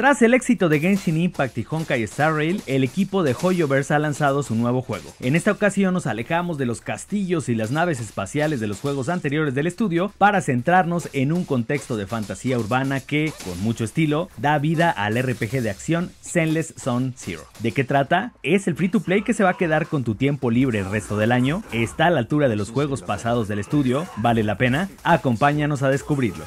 Tras el éxito de Genshin Impact y Honkai Star Rail, el equipo de Hoyoverse ha lanzado su nuevo juego. En esta ocasión nos alejamos de los castillos y las naves espaciales de los juegos anteriores del estudio para centrarnos en un contexto de fantasía urbana que, con mucho estilo, da vida al RPG de acción Senless Zone Zero. ¿De qué trata? Es el free to play que se va a quedar con tu tiempo libre el resto del año, está a la altura de los juegos pasados del estudio, vale la pena, acompáñanos a descubrirlo.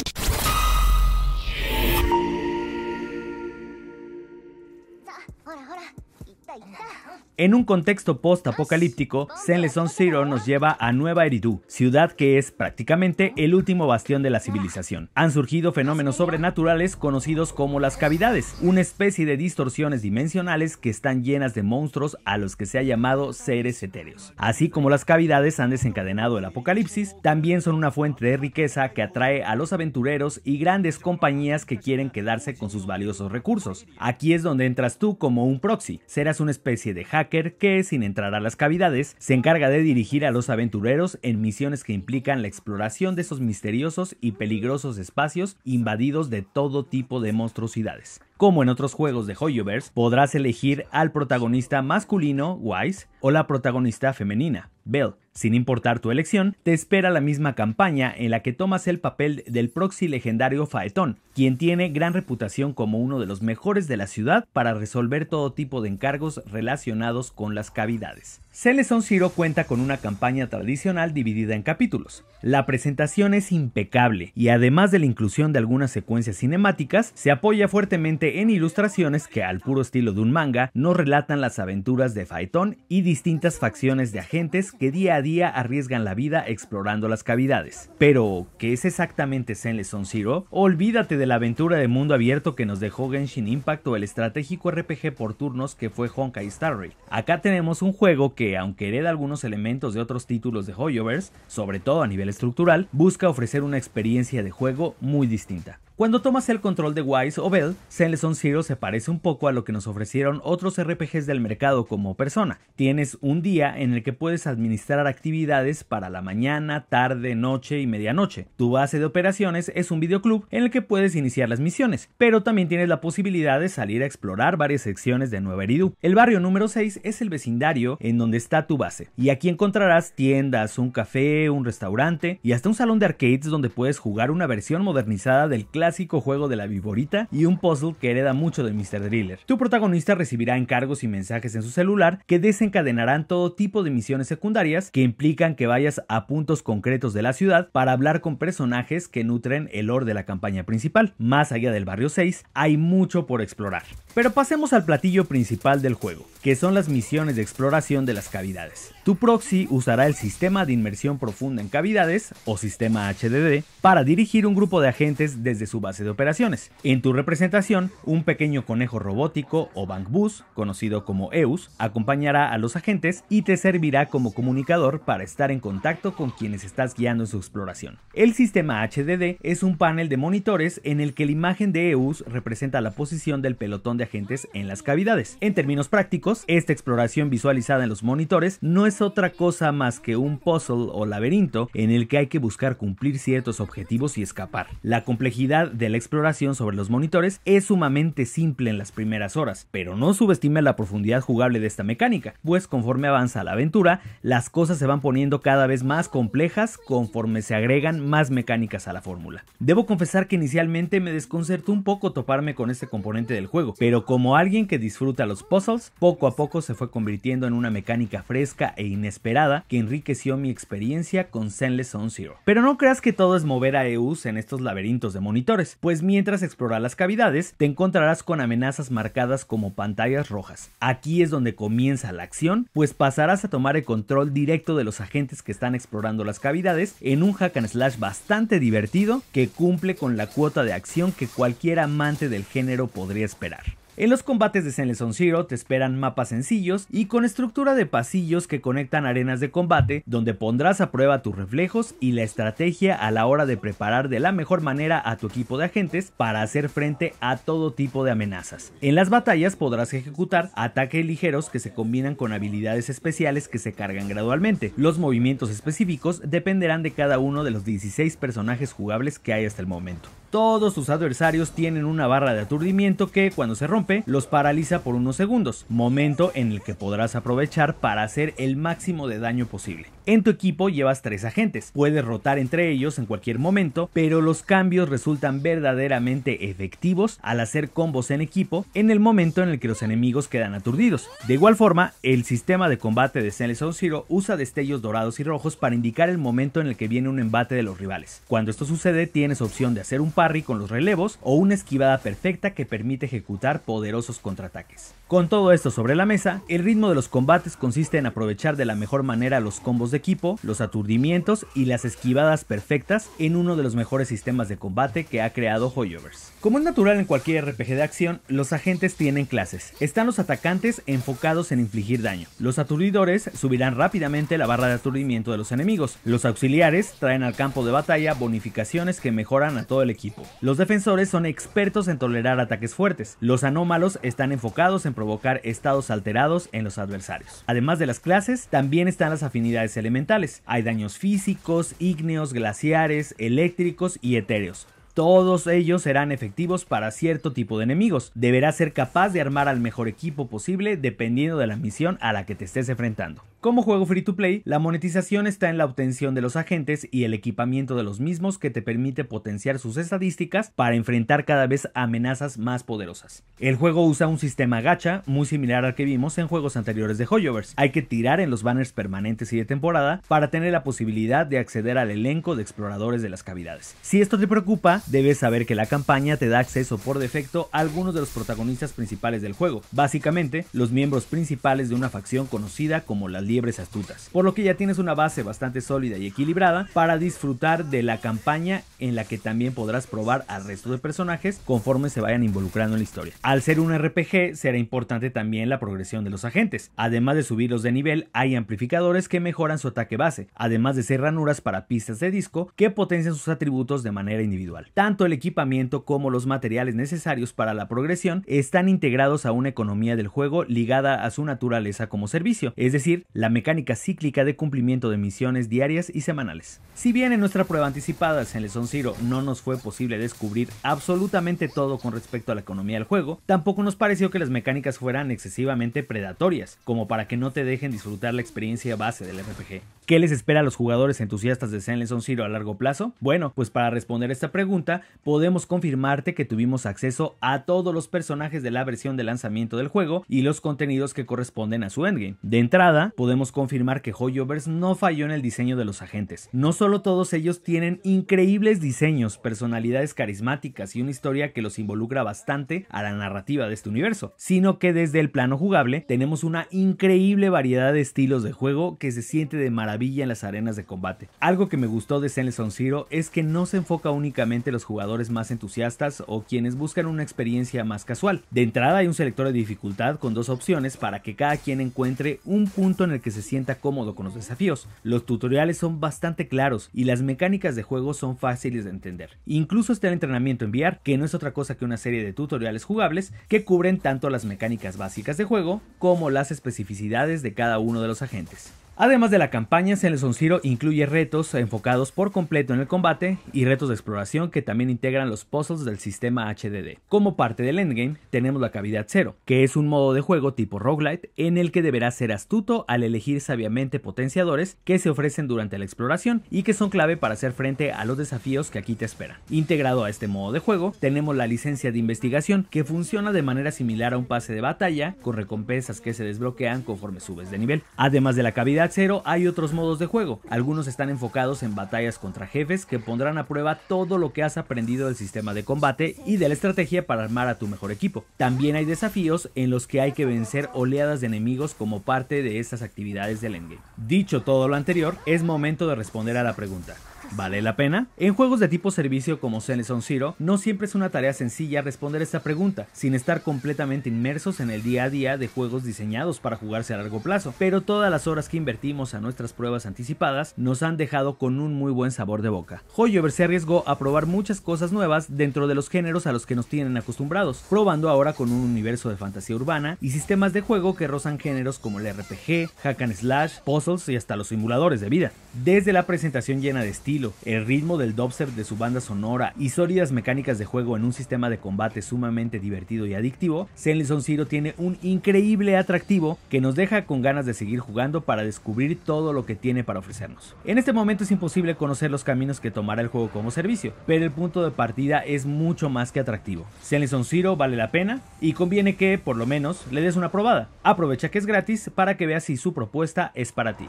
En un contexto post-apocalíptico, saint Zero nos lleva a Nueva Eridu, ciudad que es prácticamente el último bastión de la civilización. Han surgido ah, fenómenos sobrenaturales conocidos como las cavidades, una especie de distorsiones dimensionales que están llenas de monstruos a los que se ha llamado seres etéreos. Así como las cavidades han desencadenado el apocalipsis, también son una fuente de riqueza que atrae a los aventureros y grandes compañías que quieren quedarse con sus valiosos recursos. Aquí es donde entras tú como un proxy, serás una especie de hacker que, sin entrar a las cavidades, se encarga de dirigir a los aventureros en misiones que implican la exploración de esos misteriosos y peligrosos espacios invadidos de todo tipo de monstruosidades. Como en otros juegos de Hoyoverse, podrás elegir al protagonista masculino, Wise, o la protagonista femenina, Belle. Sin importar tu elección, te espera la misma campaña en la que tomas el papel del proxy legendario Faetón, quien tiene gran reputación como uno de los mejores de la ciudad para resolver todo tipo de encargos relacionados con las cavidades. Celeson Zero cuenta con una campaña tradicional dividida en capítulos. La presentación es impecable y además de la inclusión de algunas secuencias cinemáticas, se apoya fuertemente en ilustraciones que al puro estilo de un manga nos relatan las aventuras de Phaeton y distintas facciones de agentes que día a día arriesgan la vida explorando las cavidades. Pero, ¿qué es exactamente Senle Son Zero? Olvídate de la aventura de mundo abierto que nos dejó Genshin Impact o el estratégico RPG por turnos que fue Honkai Star Rail. Acá tenemos un juego que, aunque hereda algunos elementos de otros títulos de Hoyovers, sobre todo a nivel estructural, busca ofrecer una experiencia de juego muy distinta. Cuando tomas el control de Wise o Bell, Silent Zero se parece un poco a lo que nos ofrecieron otros RPGs del mercado como persona. Tienes un día en el que puedes administrar actividades para la mañana, tarde, noche y medianoche. Tu base de operaciones es un videoclub en el que puedes iniciar las misiones, pero también tienes la posibilidad de salir a explorar varias secciones de Nueva Eridu. El barrio número 6 es el vecindario en donde está tu base, y aquí encontrarás tiendas, un café, un restaurante y hasta un salón de arcades donde puedes jugar una versión modernizada del clásico juego de la vivorita y un puzzle que hereda mucho de Mr. Driller. Tu protagonista recibirá encargos y mensajes en su celular que desencadenarán todo tipo de misiones secundarias que implican que vayas a puntos concretos de la ciudad para hablar con personajes que nutren el lore de la campaña principal. Más allá del barrio 6, hay mucho por explorar. Pero pasemos al platillo principal del juego, que son las misiones de exploración de las cavidades. Tu proxy usará el sistema de inmersión profunda en cavidades, o sistema HDD, para dirigir un grupo de agentes desde su base de operaciones. En tu representación, un pequeño conejo robótico o bankbus, conocido como EUS, acompañará a los agentes y te servirá como comunicador para estar en contacto con quienes estás guiando en su exploración. El sistema HDD es un panel de monitores en el que la imagen de EUS representa la posición del pelotón de agentes en las cavidades. En términos prácticos, esta exploración visualizada en los monitores no es otra cosa más que un puzzle o laberinto en el que hay que buscar cumplir ciertos objetivos y escapar. La complejidad de la exploración sobre los monitores es sumamente simple en las primeras horas, pero no subestime la profundidad jugable de esta mecánica, pues conforme avanza la aventura, las cosas se van poniendo cada vez más complejas conforme se agregan más mecánicas a la fórmula. Debo confesar que inicialmente me desconcertó un poco toparme con este componente del juego, pero como alguien que disfruta los puzzles, poco poco a poco se fue convirtiendo en una mecánica fresca e inesperada que enriqueció mi experiencia con Zenless on Zero. Pero no creas que todo es mover a EUs en estos laberintos de monitores, pues mientras exploras las cavidades te encontrarás con amenazas marcadas como pantallas rojas. Aquí es donde comienza la acción, pues pasarás a tomar el control directo de los agentes que están explorando las cavidades en un hack and slash bastante divertido que cumple con la cuota de acción que cualquier amante del género podría esperar. En los combates de Zenless Zero te esperan mapas sencillos y con estructura de pasillos que conectan arenas de combate, donde pondrás a prueba tus reflejos y la estrategia a la hora de preparar de la mejor manera a tu equipo de agentes para hacer frente a todo tipo de amenazas. En las batallas podrás ejecutar ataques ligeros que se combinan con habilidades especiales que se cargan gradualmente. Los movimientos específicos dependerán de cada uno de los 16 personajes jugables que hay hasta el momento. Todos sus adversarios tienen una barra de aturdimiento que, cuando se rompe, los paraliza por unos segundos, momento en el que podrás aprovechar para hacer el máximo de daño posible. En tu equipo llevas tres agentes, puedes rotar entre ellos en cualquier momento, pero los cambios resultan verdaderamente efectivos al hacer combos en equipo en el momento en el que los enemigos quedan aturdidos. De igual forma, el sistema de combate de Stanley on Zero usa destellos dorados y rojos para indicar el momento en el que viene un embate de los rivales. Cuando esto sucede, tienes opción de hacer un parry con los relevos o una esquivada perfecta que permite ejecutar poderosos contraataques. Con todo esto sobre la mesa, el ritmo de los combates consiste en aprovechar de la mejor manera los combos de equipo, los aturdimientos y las esquivadas perfectas en uno de los mejores sistemas de combate que ha creado Hoyovers. Como es natural en cualquier RPG de acción, los agentes tienen clases. Están los atacantes enfocados en infligir daño. Los aturdidores subirán rápidamente la barra de aturdimiento de los enemigos. Los auxiliares traen al campo de batalla bonificaciones que mejoran a todo el equipo. Los defensores son expertos en tolerar ataques fuertes. Los anómalos están enfocados en provocar estados alterados en los adversarios. Además de las clases, también están las afinidades elementales. Hay daños físicos, ígneos, glaciares, eléctricos y etéreos. Todos ellos serán efectivos para cierto tipo de enemigos. Deberás ser capaz de armar al mejor equipo posible dependiendo de la misión a la que te estés enfrentando. Como juego free to play, la monetización está en la obtención de los agentes y el equipamiento de los mismos que te permite potenciar sus estadísticas para enfrentar cada vez amenazas más poderosas. El juego usa un sistema gacha muy similar al que vimos en juegos anteriores de Hoyovers. Hay que tirar en los banners permanentes y de temporada para tener la posibilidad de acceder al elenco de exploradores de las cavidades. Si esto te preocupa, debes saber que la campaña te da acceso por defecto a algunos de los protagonistas principales del juego, básicamente los miembros principales de una facción conocida como las Liebres Astutas, por lo que ya tienes una base bastante sólida y equilibrada para disfrutar de la campaña en la que también podrás probar al resto de personajes conforme se vayan involucrando en la historia. Al ser un RPG será importante también la progresión de los agentes, además de subirlos de nivel hay amplificadores que mejoran su ataque base, además de ser ranuras para pistas de disco que potencian sus atributos de manera individual. Tanto el equipamiento como los materiales necesarios para la progresión están integrados a una economía del juego ligada a su naturaleza como servicio, es decir, la mecánica cíclica de cumplimiento de misiones diarias y semanales. Si bien en nuestra prueba anticipada en Lesson Zero no nos fue posible descubrir absolutamente todo con respecto a la economía del juego, tampoco nos pareció que las mecánicas fueran excesivamente predatorias, como para que no te dejen disfrutar la experiencia base del RPG. ¿Qué les espera a los jugadores entusiastas de Zen Zero a largo plazo? Bueno, pues para responder esta pregunta, podemos confirmarte que tuvimos acceso a todos los personajes de la versión de lanzamiento del juego y los contenidos que corresponden a su endgame. De entrada, podemos confirmar que Hoyoverse no falló en el diseño de los agentes. No solo todos ellos tienen increíbles diseños, personalidades carismáticas y una historia que los involucra bastante a la narrativa de este universo, sino que desde el plano jugable tenemos una increíble variedad de estilos de juego que se siente de maravilla en las arenas de combate. Algo que me gustó de Zenless Zero es que no se enfoca únicamente los jugadores más entusiastas o quienes buscan una experiencia más casual. De entrada hay un selector de dificultad con dos opciones para que cada quien encuentre un punto en el que se sienta cómodo con los desafíos. Los tutoriales son bastante claros y las mecánicas de juego son fáciles de entender. Incluso está el entrenamiento en VR, que no es otra cosa que una serie de tutoriales jugables que cubren tanto las mecánicas básicas de juego como las especificidades de cada uno de los agentes. Además de la campaña, Zero incluye retos enfocados por completo en el combate y retos de exploración que también integran los puzzles del sistema HDD. Como parte del endgame, tenemos la cavidad 0 que es un modo de juego tipo roguelite en el que deberás ser astuto al elegir sabiamente potenciadores que se ofrecen durante la exploración y que son clave para hacer frente a los desafíos que aquí te esperan. Integrado a este modo de juego, tenemos la licencia de investigación que funciona de manera similar a un pase de batalla con recompensas que se desbloquean conforme subes de nivel. Además de la cavidad Cero hay otros modos de juego. Algunos están enfocados en batallas contra jefes que pondrán a prueba todo lo que has aprendido del sistema de combate y de la estrategia para armar a tu mejor equipo. También hay desafíos en los que hay que vencer oleadas de enemigos como parte de estas actividades del endgame. Dicho todo lo anterior, es momento de responder a la pregunta. ¿Vale la pena? En juegos de tipo servicio como Seneson on Zero, no siempre es una tarea sencilla responder esta pregunta, sin estar completamente inmersos en el día a día de juegos diseñados para jugarse a largo plazo, pero todas las horas que invertimos a nuestras pruebas anticipadas nos han dejado con un muy buen sabor de boca. Hoyover se arriesgó a probar muchas cosas nuevas dentro de los géneros a los que nos tienen acostumbrados, probando ahora con un universo de fantasía urbana y sistemas de juego que rozan géneros como el RPG, hack and slash, puzzles y hasta los simuladores de vida. Desde la presentación llena de estilo, el ritmo del dubstep de su banda sonora y sólidas mecánicas de juego en un sistema de combate sumamente divertido y adictivo, Zenlison Zero tiene un increíble atractivo que nos deja con ganas de seguir jugando para descubrir todo lo que tiene para ofrecernos. En este momento es imposible conocer los caminos que tomará el juego como servicio, pero el punto de partida es mucho más que atractivo. Zenlison Zero vale la pena y conviene que, por lo menos, le des una probada. Aprovecha que es gratis para que veas si su propuesta es para ti.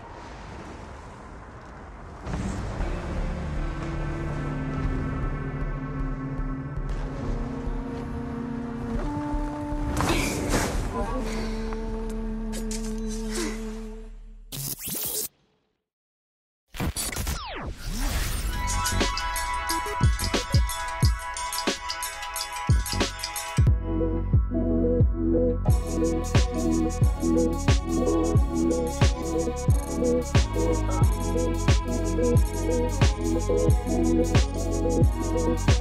Thank you.